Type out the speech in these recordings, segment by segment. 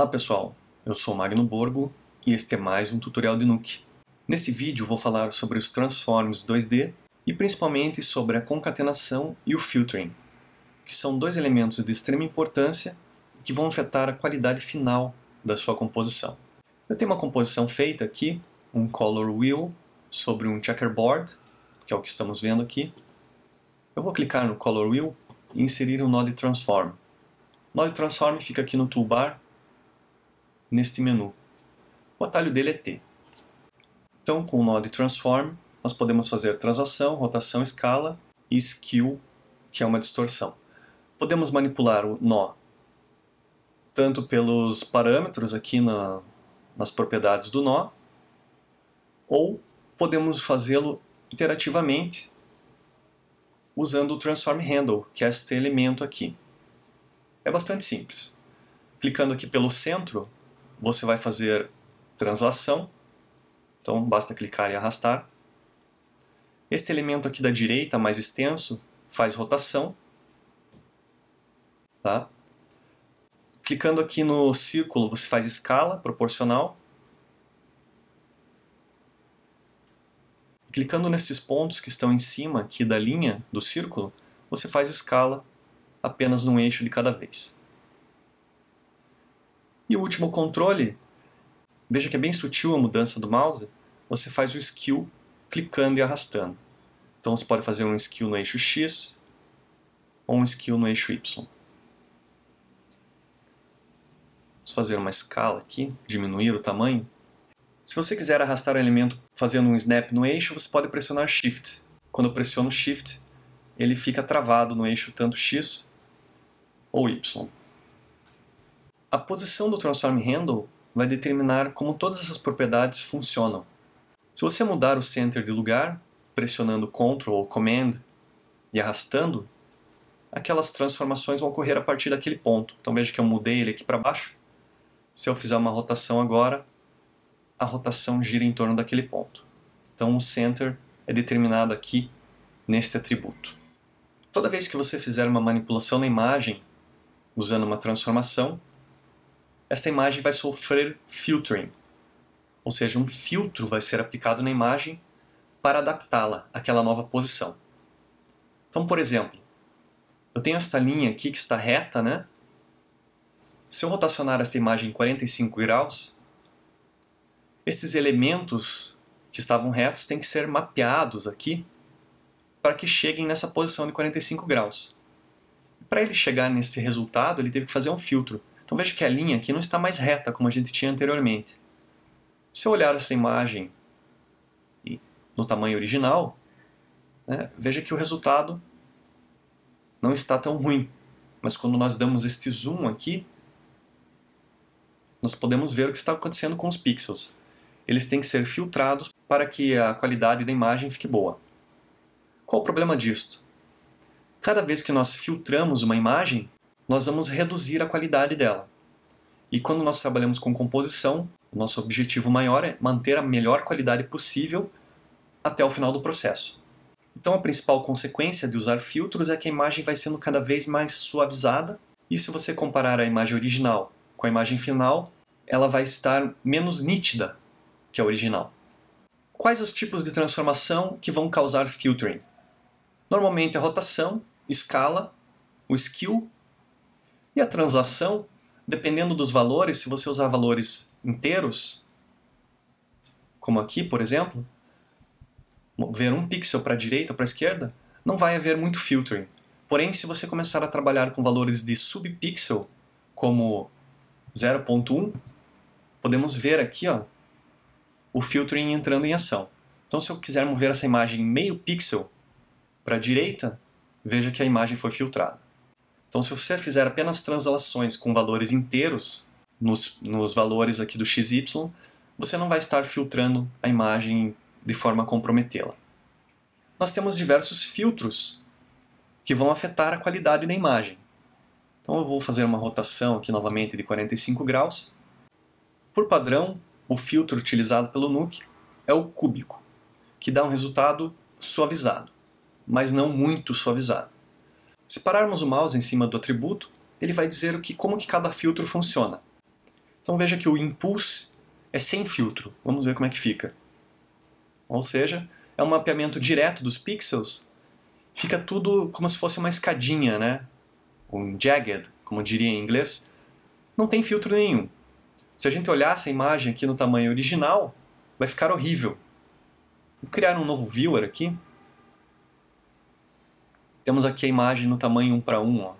Olá pessoal, eu sou Magno Borgo e este é mais um tutorial de Nuke. Nesse vídeo vou falar sobre os Transforms 2D e principalmente sobre a concatenação e o filtering, que são dois elementos de extrema importância que vão afetar a qualidade final da sua composição. Eu tenho uma composição feita aqui, um Color Wheel sobre um checkerboard, que é o que estamos vendo aqui. Eu vou clicar no Color Wheel e inserir um nó de Transform. O nó de Transform fica aqui no toolbar neste menu. O atalho dele é T. Então, com o nó de Transform, nós podemos fazer transação, rotação, escala e skew, que é uma distorção. Podemos manipular o nó tanto pelos parâmetros aqui na, nas propriedades do nó, ou podemos fazê-lo interativamente usando o Transform Handle, que é este elemento aqui. É bastante simples. Clicando aqui pelo centro, você vai fazer translação, então basta clicar e arrastar. Este elemento aqui da direita, mais extenso, faz rotação. Tá? Clicando aqui no círculo, você faz escala proporcional. Clicando nesses pontos que estão em cima aqui da linha do círculo, você faz escala apenas num eixo de cada vez. E o último controle, veja que é bem sutil a mudança do mouse, você faz o skill clicando e arrastando. Então você pode fazer um skill no eixo X ou um skill no eixo Y. Vamos fazer uma escala aqui, diminuir o tamanho. Se você quiser arrastar o elemento fazendo um snap no eixo, você pode pressionar Shift. Quando eu pressiono Shift, ele fica travado no eixo tanto X ou Y. A posição do transform handle vai determinar como todas essas propriedades funcionam. Se você mudar o center de lugar, pressionando Ctrl ou Command e arrastando, aquelas transformações vão ocorrer a partir daquele ponto. Então veja que eu mudei ele aqui para baixo. Se eu fizer uma rotação agora, a rotação gira em torno daquele ponto. Então o center é determinado aqui neste atributo. Toda vez que você fizer uma manipulação na imagem usando uma transformação, esta imagem vai sofrer filtering, ou seja, um filtro vai ser aplicado na imagem para adaptá-la àquela nova posição. Então, por exemplo, eu tenho esta linha aqui que está reta, né? Se eu rotacionar esta imagem em 45 graus, estes elementos que estavam retos têm que ser mapeados aqui para que cheguem nessa posição de 45 graus. Para ele chegar nesse resultado, ele teve que fazer um filtro. Então veja que a linha aqui não está mais reta como a gente tinha anteriormente. Se eu olhar essa imagem no tamanho original, né, veja que o resultado não está tão ruim. Mas quando nós damos este zoom aqui, nós podemos ver o que está acontecendo com os pixels. Eles têm que ser filtrados para que a qualidade da imagem fique boa. Qual o problema disto? Cada vez que nós filtramos uma imagem, nós vamos reduzir a qualidade dela. E quando nós trabalhamos com composição, nosso objetivo maior é manter a melhor qualidade possível até o final do processo. Então, a principal consequência de usar filtros é que a imagem vai sendo cada vez mais suavizada, e se você comparar a imagem original com a imagem final, ela vai estar menos nítida que a original. Quais os tipos de transformação que vão causar filtering? Normalmente a rotação, escala, o skill e a transação, dependendo dos valores, se você usar valores inteiros, como aqui, por exemplo, ver um pixel para a direita, para a esquerda, não vai haver muito filtering. Porém, se você começar a trabalhar com valores de subpixel, como 0.1, podemos ver aqui ó, o filtering entrando em ação. Então, se eu quiser mover essa imagem meio pixel para a direita, veja que a imagem foi filtrada. Então, se você fizer apenas translações com valores inteiros, nos, nos valores aqui do XY, você não vai estar filtrando a imagem de forma a comprometê-la. Nós temos diversos filtros que vão afetar a qualidade da imagem. Então eu vou fazer uma rotação aqui novamente de 45 graus. Por padrão, o filtro utilizado pelo Nuke é o cúbico, que dá um resultado suavizado, mas não muito suavizado. Se pararmos o mouse em cima do atributo, ele vai dizer o que, como que cada filtro funciona. Então veja que o impulse é sem filtro. Vamos ver como é que fica. Ou seja, é um mapeamento direto dos pixels. Fica tudo como se fosse uma escadinha, né? Um jagged, como diria em inglês. Não tem filtro nenhum. Se a gente olhar essa imagem aqui no tamanho original, vai ficar horrível. Vou criar um novo viewer aqui. Temos aqui a imagem no tamanho 1 para 1. Ó.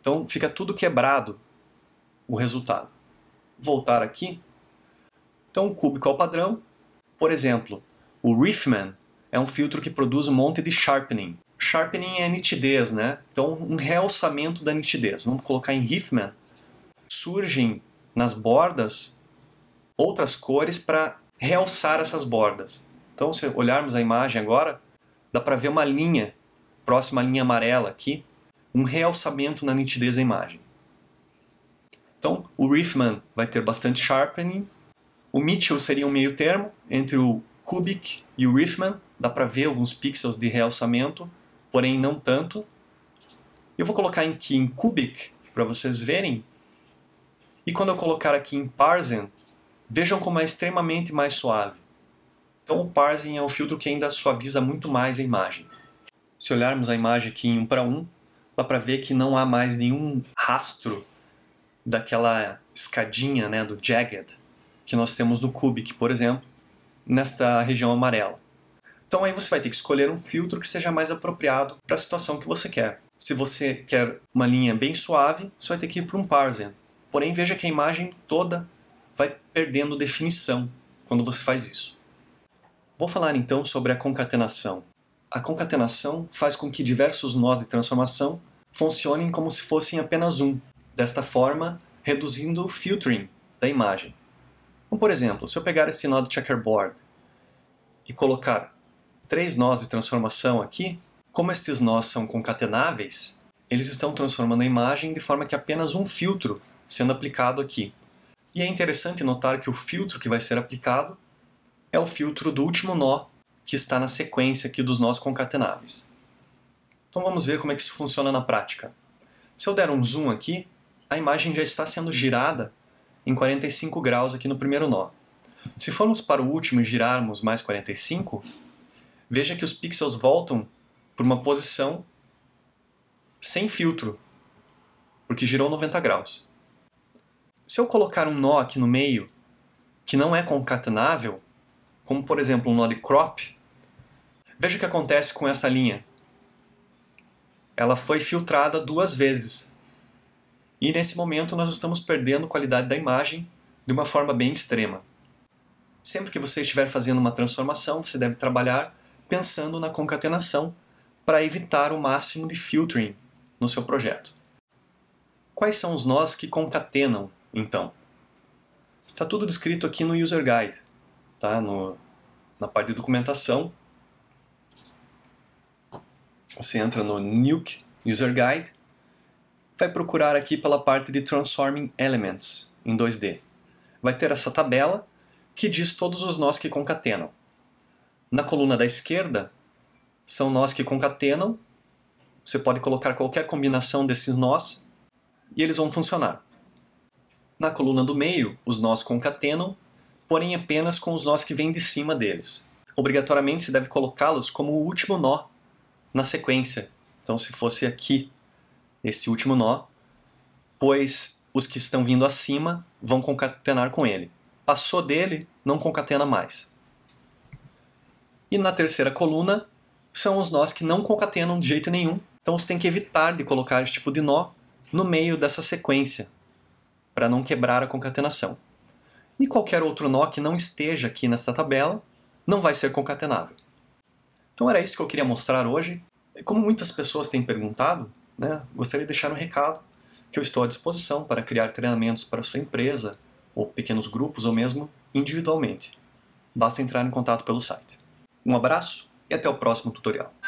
Então fica tudo quebrado o resultado. Voltar aqui. Então o cúbico é o padrão? Por exemplo, o Riffman é um filtro que produz um monte de sharpening. Sharpening é nitidez, né? Então um realçamento da nitidez. Vamos colocar em Riffman. Surgem nas bordas outras cores para realçar essas bordas. Então se olharmos a imagem agora, dá para ver uma linha, próxima à linha amarela aqui, um realçamento na nitidez da imagem. Então, o Riffman vai ter bastante sharpening, o Mitchell seria um meio termo entre o Kubik e o Riffman, dá para ver alguns pixels de realçamento, porém não tanto. Eu vou colocar aqui em Kubik para vocês verem, e quando eu colocar aqui em Parsen, vejam como é extremamente mais suave. Então o parsing é um filtro que ainda suaviza muito mais a imagem. Se olharmos a imagem aqui em 1 para 1, dá para ver que não há mais nenhum rastro daquela escadinha, né, do jagged, que nós temos no Cubic, por exemplo, nesta região amarela. Então aí você vai ter que escolher um filtro que seja mais apropriado para a situação que você quer. Se você quer uma linha bem suave, você vai ter que ir para um Parsing. Porém, veja que a imagem toda vai perdendo definição quando você faz isso. Vou falar então sobre a concatenação. A concatenação faz com que diversos nós de transformação funcionem como se fossem apenas um, desta forma reduzindo o filtering da imagem. Então, por exemplo, se eu pegar esse nó de checkerboard e colocar três nós de transformação aqui, como estes nós são concatenáveis, eles estão transformando a imagem de forma que apenas um filtro sendo aplicado aqui. E é interessante notar que o filtro que vai ser aplicado é o filtro do último nó que está na sequência aqui dos nós concatenáveis. Então vamos ver como é que isso funciona na prática. Se eu der um zoom aqui, a imagem já está sendo girada em 45 graus aqui no primeiro nó. Se formos para o último e girarmos mais 45, veja que os pixels voltam para uma posição sem filtro, porque girou 90 graus. Se eu colocar um nó aqui no meio, que não é concatenável, como por exemplo um node crop, veja o que acontece com essa linha. Ela foi filtrada duas vezes. E nesse momento nós estamos perdendo qualidade da imagem de uma forma bem extrema. Sempre que você estiver fazendo uma transformação, você deve trabalhar pensando na concatenação para evitar o máximo de filtering no seu projeto. Quais são os nós que concatenam, então? Está tudo descrito aqui no User Guide tá? No, na parte de documentação. Você entra no Nuke User Guide, vai procurar aqui pela parte de Transforming Elements em 2D. Vai ter essa tabela que diz todos os nós que concatenam. Na coluna da esquerda são nós que concatenam. Você pode colocar qualquer combinação desses nós e eles vão funcionar. Na coluna do meio, os nós concatenam porém apenas com os nós que vêm de cima deles. Obrigatoriamente se deve colocá-los como o último nó na sequência. Então, se fosse aqui este último nó, pois os que estão vindo acima vão concatenar com ele. Passou dele, não concatena mais. E na terceira coluna são os nós que não concatenam de jeito nenhum. Então você tem que evitar de colocar esse tipo de nó no meio dessa sequência para não quebrar a concatenação e qualquer outro nó que não esteja aqui nessa tabela não vai ser concatenável. Então era isso que eu queria mostrar hoje. Como muitas pessoas têm perguntado, né, gostaria de deixar um recado que eu estou à disposição para criar treinamentos para sua empresa, ou pequenos grupos, ou mesmo individualmente. Basta entrar em contato pelo site. Um abraço e até o próximo tutorial.